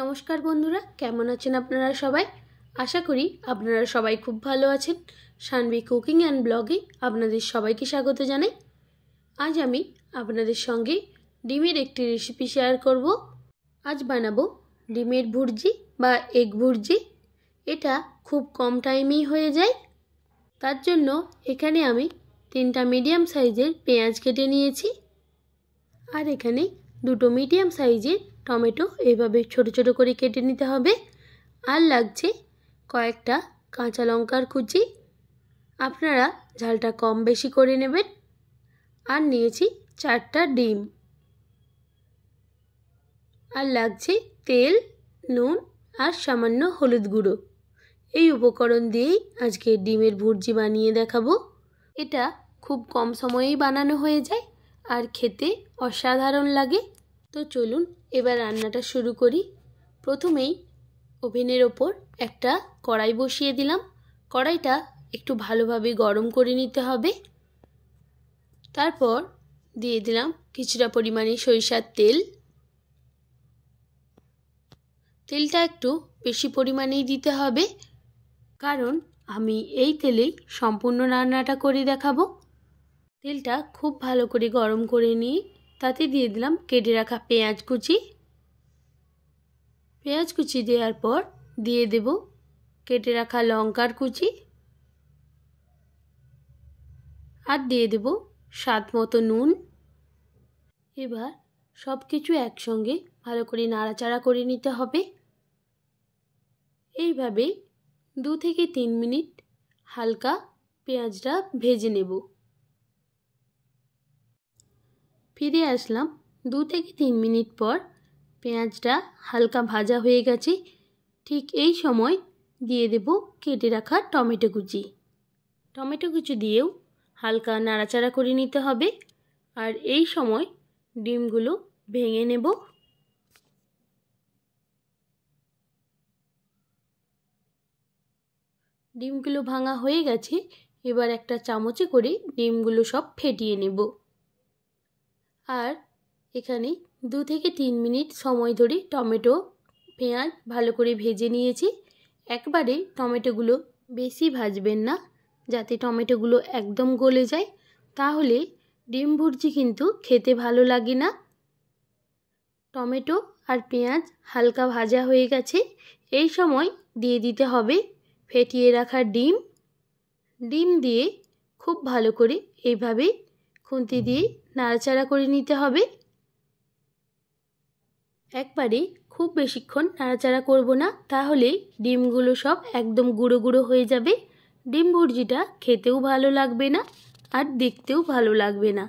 নমস্কার বন্ধুরা কেমন আছেন আপনারা সবাই আশা করি আপনারা সবাই খুব ভালো আছেন সানবি কুকিং অ্যান্ড ব্লগে আপনাদের সবাইকে স্বাগত জানাই আজ আমি আপনাদের সঙ্গে ডিমের একটি রেসিপি শেয়ার করব আজ বানাবো ডিমের ভুর্জি বা এগ ভুর্জি এটা খুব কম টাইমেই হয়ে যায় তার জন্য এখানে আমি তিনটা মিডিয়াম সাইজের পেঁয়াজ কেটে নিয়েছি আর এখানে দুটো মিডিয়াম সাইজের টমেটো এভাবে ছোট ছোট করে কেটে নিতে হবে আর লাগছে কয়েকটা কাঁচা লঙ্কার কুচি আপনারা ঝালটা কম বেশি করে নেবেন আর নিয়েছি চারটা ডিম আর লাগছে তেল নুন আর সামান্য হলুদ গুঁড়ো এই উপকরণ দিয়েই আজকে ডিমের ভুর্জি বানিয়ে দেখাবো এটা খুব কম সময়েই বানানো হয়ে যায় আর খেতে অসাধারণ লাগে তো চলুন এবার রান্নাটা শুরু করি প্রথমেই ওভেনের ওপর একটা কড়াই বসিয়ে দিলাম কড়াইটা একটু ভালোভাবে গরম করে নিতে হবে তারপর দিয়ে দিলাম কিছুটা পরিমাণে সরিষার তেল তেলটা একটু বেশি পরিমাণেই দিতে হবে কারণ আমি এই তেলেই সম্পূর্ণ রান্নাটা করে দেখাবো তেলটা খুব ভালো করে গরম করে নিয়ে তাতে দিয়ে দিলাম কেটে রাখা পেঁয়াজ কুচি পেঁয়াজ কুচি দেওয়ার পর দিয়ে দেব কেটে রাখা লঙ্কার কুচি আর দিয়ে দেব স্বাদ মতো নুন এবার সব কিছু একসঙ্গে ভালো করে নাড়াচাড়া করে নিতে হবে এইভাবেই দু থেকে তিন মিনিট হালকা পেঁয়াজটা ভেজে নেব ফিরে আসলাম দু থেকে তিন মিনিট পর পেঁয়াজটা হালকা ভাজা হয়ে গেছে ঠিক এই সময় দিয়ে দেব কেটে রাখা টমেটো কুচি টমেটো কুচি দিয়েও হালকা নাড়াচাড়া করে নিতে হবে আর এই সময় ডিমগুলো ভেঙে নেব ডিমগুলো ভাঙা হয়ে গেছে এবার একটা চামচে করে ডিমগুলো সব ফেটিয়ে নেব আর এখানে দু থেকে তিন মিনিট সময় ধরে টমেটো পেঁয়াজ ভালো করে ভেজে নিয়েছি একবারে টমেটোগুলো বেশি ভাজবেন না যাতে টমেটোগুলো একদম গলে যায় তাহলে ডিম ভুর্জি কিন্তু খেতে ভালো লাগে না টমেটো আর পেঁয়াজ হালকা ভাজা হয়ে গেছে এই সময় দিয়ে দিতে হবে ফেটিয়ে রাখা ডিম ডিম দিয়ে খুব ভালো করে এইভাবেই খুন্তি দিয়ে নাড়াচাড়া করে নিতে হবে একবারে খুব বেশিক্ষণ নাড়াচাড়া করব না তাহলে ডিমগুলো সব একদম গুঁড়ো গুঁড়ো হয়ে যাবে ডিম ভুর্জিটা খেতেও ভালো লাগবে না আর দেখতেও ভালো লাগবে না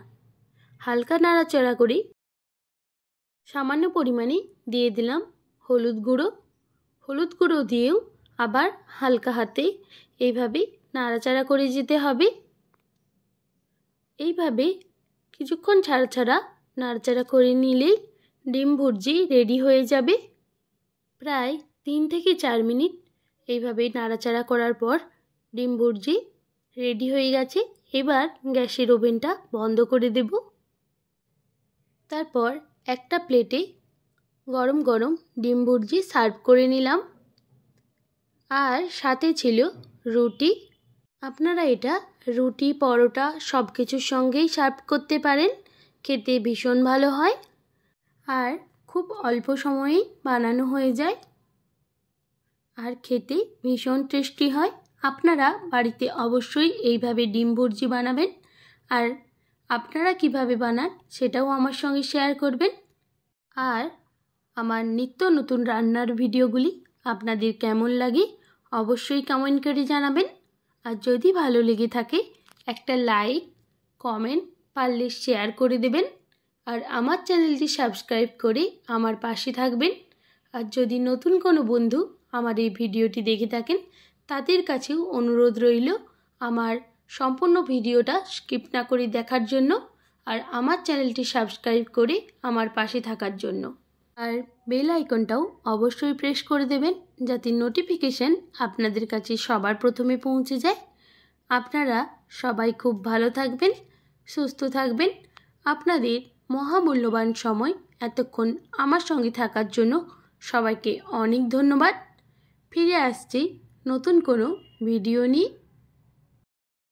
হালকা নাড়াচাড়া করে সামান্য পরিমাণে দিয়ে দিলাম হলুদ গুঁড়ো হলুদ গুঁড়ো দিয়েও আবার হালকা হাতে এইভাবে নাড়াচাড়া করে যেতে হবে এইভাবে কিছুক্ষণ ছাড়া ছাড়া নাড়াচাড়া করে নিলেই ডিম ভুর্জি রেডি হয়ে যাবে প্রায় তিন থেকে চার মিনিট এইভাবে নাড়াচাড়া করার পর ডিম ভুর্জি রেডি হয়ে গেছে এবার গ্যাসের ওভেনটা বন্ধ করে দেব তারপর একটা প্লেটে গরম গরম ডিম ভুর্জি সার্ভ করে নিলাম আর সাথে ছিল রুটি আপনারা এটা রুটি পরোটা সব কিছুর সঙ্গেই সার্ভ করতে পারেন খেতে ভীষণ ভালো হয় আর খুব অল্প সময়েই বানানো হয়ে যায় আর খেতে ভীষণ টেস্টি হয় আপনারা বাড়িতে অবশ্যই এইভাবে ডিম ভুর্জি বানাবেন আর আপনারা কিভাবে বানান সেটাও আমার সঙ্গে শেয়ার করবেন আর আমার নিত্য নতুন রান্নার ভিডিওগুলি আপনাদের কেমন লাগে অবশ্যই কমেন্ট করে জানাবেন আর যদি ভালো লেগে থাকে একটা লাইক কমেন্ট পারলে শেয়ার করে দেবেন আর আমার চ্যানেলটি সাবস্ক্রাইব করে আমার পাশে থাকবেন আর যদি নতুন কোনো বন্ধু আমার এই ভিডিওটি দেখে থাকেন তাদের কাছেও অনুরোধ রইল আমার সম্পূর্ণ ভিডিওটা স্কিপ না করে দেখার জন্য আর আমার চ্যানেলটি সাবস্ক্রাইব করে আমার পাশে থাকার জন্য আর বেল আইকনটাও অবশ্যই প্রেস করে দেবেন যাতে নোটিফিকেশান আপনাদের কাছে সবার প্রথমে পৌঁছে যায় আপনারা সবাই খুব ভালো থাকবেন সুস্থ থাকবেন আপনাদের মহামূল্যবান সময় এতক্ষণ আমার সঙ্গে থাকার জন্য সবাইকে অনেক ধন্যবাদ ফিরে আসছি নতুন কোনো ভিডিও নিয়ে